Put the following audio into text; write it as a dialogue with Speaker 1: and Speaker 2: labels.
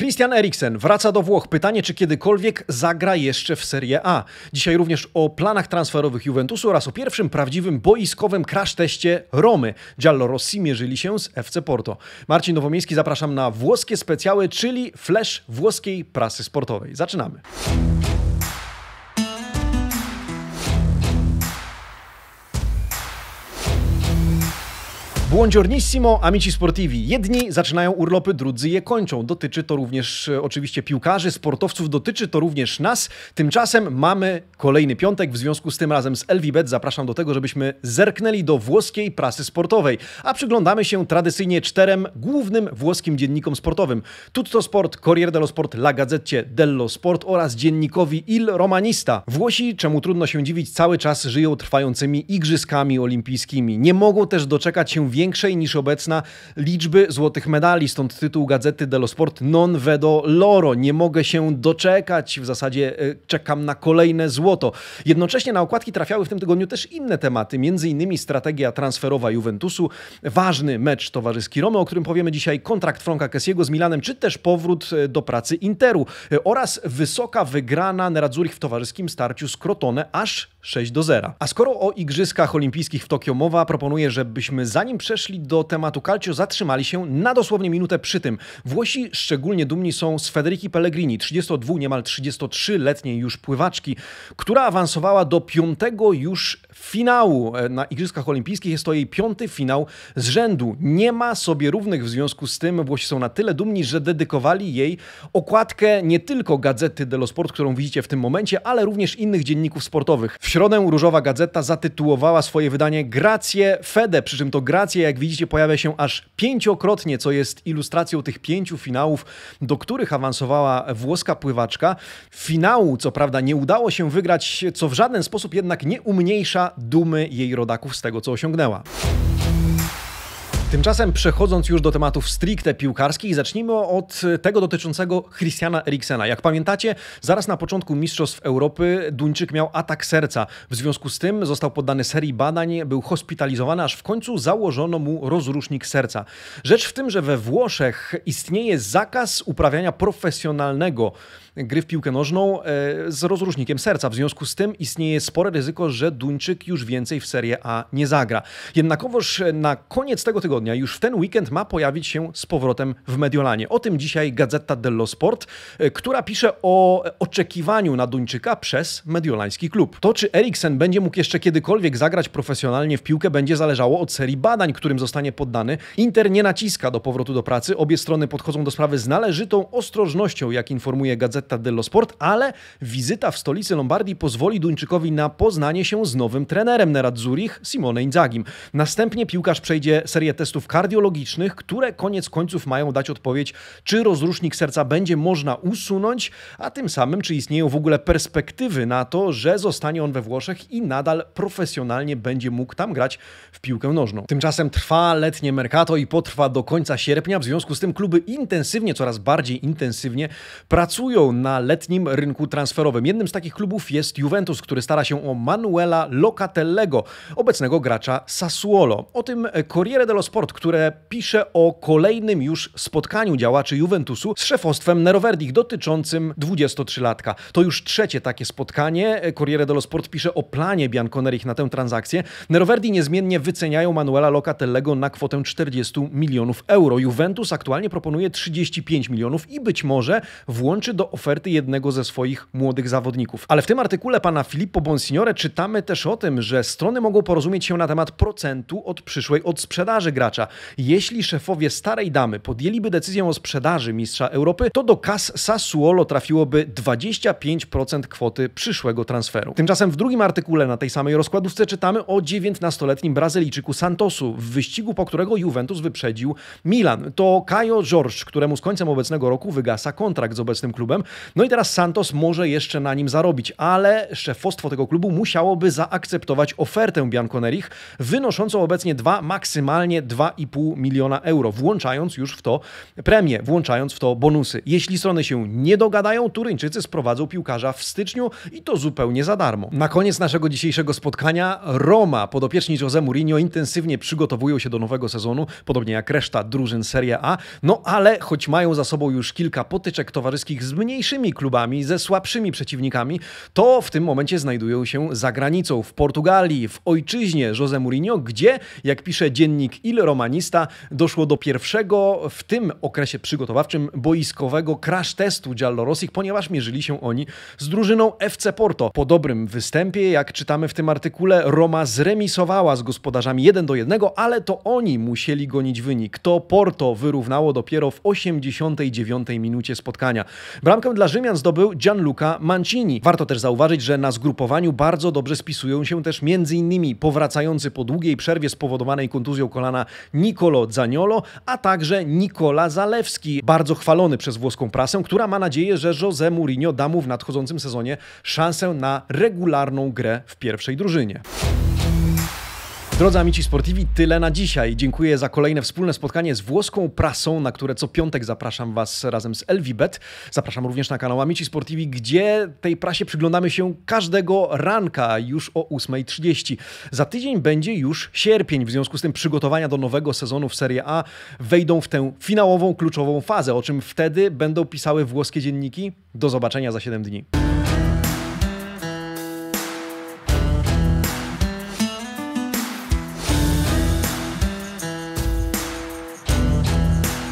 Speaker 1: Christian Eriksen wraca do Włoch. Pytanie, czy kiedykolwiek zagra jeszcze w Serie A. Dzisiaj również o planach transferowych Juventusu oraz o pierwszym prawdziwym boiskowym crash teście Romy. Giallo Rossi mierzyli się z FC Porto. Marcin Nowomiejski, zapraszam na włoskie specjały, czyli flash włoskiej prasy sportowej. Zaczynamy. Buongiornissimo, amici sportivi. Jedni zaczynają urlopy, drudzy je kończą. Dotyczy to również e, oczywiście piłkarzy, sportowców, dotyczy to również nas. Tymczasem mamy kolejny piątek, w związku z tym razem z LVBet zapraszam do tego, żebyśmy zerknęli do włoskiej prasy sportowej, a przyglądamy się tradycyjnie czterem głównym włoskim dziennikom sportowym. Tutto Sport, Corriere dello Sport, La Gazzetta dello Sport oraz dziennikowi Il Romanista. Włosi, czemu trudno się dziwić, cały czas żyją trwającymi igrzyskami olimpijskimi. Nie mogą też doczekać się więcej większej niż obecna liczby złotych medali, stąd tytuł gazety dello Sport non vedo loro. Nie mogę się doczekać, w zasadzie e, czekam na kolejne złoto. Jednocześnie na okładki trafiały w tym tygodniu też inne tematy, m.in. strategia transferowa Juventusu, ważny mecz towarzyski Romy, o którym powiemy dzisiaj, kontrakt Franka Kessiego z Milanem, czy też powrót e, do pracy Interu e, oraz wysoka wygrana Nerazzurich w towarzyskim starciu z Crotone aż 6 do 0. A skoro o Igrzyskach Olimpijskich w Tokio mowa, proponuję, żebyśmy zanim przeszli do tematu calcio, zatrzymali się na dosłownie minutę przy tym. Włosi szczególnie dumni są z Federiki Pellegrini, 32, niemal 33-letniej już pływaczki, która awansowała do piątego już finału e, na Igrzyskach Olimpijskich. Jest to jej piąty finał z rzędu. Nie ma sobie równych w związku z tym. Włosi są na tyle dumni, że dedykowali jej okładkę nie tylko Gazety dello Sport, którą widzicie w tym momencie, ale również innych dzienników sportowych środę Różowa Gazeta zatytułowała swoje wydanie Gracje Fede, przy czym to gracje, jak widzicie, pojawia się aż pięciokrotnie, co jest ilustracją tych pięciu finałów, do których awansowała włoska pływaczka. Finału, co prawda, nie udało się wygrać, co w żaden sposób jednak nie umniejsza dumy jej rodaków z tego, co osiągnęła. Tymczasem przechodząc już do tematów stricte piłkarskich, zacznijmy od tego dotyczącego Christiana Eriksena. Jak pamiętacie, zaraz na początku Mistrzostw Europy Duńczyk miał atak serca. W związku z tym został poddany serii badań, był hospitalizowany, aż w końcu założono mu rozrusznik serca. Rzecz w tym, że we Włoszech istnieje zakaz uprawiania profesjonalnego gry w piłkę nożną e, z rozrusznikiem serca. W związku z tym istnieje spore ryzyko, że Duńczyk już więcej w Serie A nie zagra. Jednakowoż e, na koniec tego tygodnia, już w ten weekend ma pojawić się z powrotem w Mediolanie. O tym dzisiaj Gazeta dello Sport, e, która pisze o oczekiwaniu na Duńczyka przez mediolański klub. To, czy Eriksen będzie mógł jeszcze kiedykolwiek zagrać profesjonalnie w piłkę, będzie zależało od serii badań, którym zostanie poddany. Inter nie naciska do powrotu do pracy. Obie strony podchodzą do sprawy z należytą ostrożnością, jak informuje Gazeta Gazzetta dello Sport, ale wizyta w stolicy Lombardii pozwoli Duńczykowi na poznanie się z nowym trenerem Neradzurich, Simone Inzagim. Następnie piłkarz przejdzie serię testów kardiologicznych, które koniec końców mają dać odpowiedź, czy rozrusznik serca będzie można usunąć, a tym samym, czy istnieją w ogóle perspektywy na to, że zostanie on we Włoszech i nadal profesjonalnie będzie mógł tam grać w piłkę nożną. Tymczasem trwa letnie Mercato i potrwa do końca sierpnia, w związku z tym kluby intensywnie, coraz bardziej intensywnie pracują na letnim rynku transferowym. Jednym z takich klubów jest Juventus, który stara się o Manuela Locatellego, obecnego gracza Sassuolo. O tym Corriere dello Sport, które pisze o kolejnym już spotkaniu działaczy Juventusu z szefostwem Neroverdich dotyczącym 23-latka. To już trzecie takie spotkanie. Corriere dello Sport pisze o planie Bianconerich na tę transakcję. Neroverdi niezmiennie wyceniają Manuela Locatellego na kwotę 40 milionów euro. Juventus aktualnie proponuje 35 milionów i być może włączy do oferty oferty jednego ze swoich młodych zawodników. Ale w tym artykule pana Filippo Bonsignore czytamy też o tym, że strony mogą porozumieć się na temat procentu od przyszłej od sprzedaży gracza. Jeśli szefowie starej damy podjęliby decyzję o sprzedaży mistrza Europy, to do kas Sassuolo trafiłoby 25% kwoty przyszłego transferu. Tymczasem w drugim artykule na tej samej rozkładówce czytamy o 19-letnim Brazylijczyku Santosu, w wyścigu po którego Juventus wyprzedził Milan. To Caio Jorge, któremu z końcem obecnego roku wygasa kontrakt z obecnym klubem, no i teraz Santos może jeszcze na nim zarobić, ale szefostwo tego klubu musiałoby zaakceptować ofertę Bianconerich, wynoszącą obecnie 2, maksymalnie 2,5 miliona euro, włączając już w to premię, włączając w to bonusy. Jeśli strony się nie dogadają, Turyńczycy sprowadzą piłkarza w styczniu i to zupełnie za darmo. Na koniec naszego dzisiejszego spotkania Roma, podopieczni Jose Mourinho intensywnie przygotowują się do nowego sezonu, podobnie jak reszta drużyn Serie A, no ale choć mają za sobą już kilka potyczek towarzyskich z mniej mniejszymi klubami, ze słabszymi przeciwnikami, to w tym momencie znajdują się za granicą, w Portugalii, w ojczyźnie Jose Mourinho, gdzie, jak pisze dziennik Il Romanista, doszło do pierwszego w tym okresie przygotowawczym boiskowego crash testu Giallorossich, ponieważ mierzyli się oni z drużyną FC Porto. Po dobrym występie, jak czytamy w tym artykule, Roma zremisowała z gospodarzami 1 do 1, ale to oni musieli gonić wynik. To Porto wyrównało dopiero w 89 minucie spotkania. Bramkę bramkę dla Rzymian zdobył Gianluca Mancini. Warto też zauważyć, że na zgrupowaniu bardzo dobrze spisują się też m.in. powracający po długiej przerwie spowodowanej kontuzją kolana Nicolo Zaniolo, a także Nikola Zalewski, bardzo chwalony przez włoską prasę, która ma nadzieję, że Jose Mourinho da mu w nadchodzącym sezonie szansę na regularną grę w pierwszej drużynie. Drodzy amici sportivi, tyle na dzisiaj. Dziękuję za kolejne wspólne spotkanie z włoską prasą, na które co piątek zapraszam Was razem z Elvibet. Zapraszam również na kanał Amici Sportivi, gdzie tej prasie przyglądamy się każdego ranka już o 8.30. Za tydzień będzie już sierpień, w związku z tym przygotowania do nowego sezonu w Serie A wejdą w tę finałową, kluczową fazę, o czym wtedy będą pisały włoskie dzienniki. Do zobaczenia za 7 dni.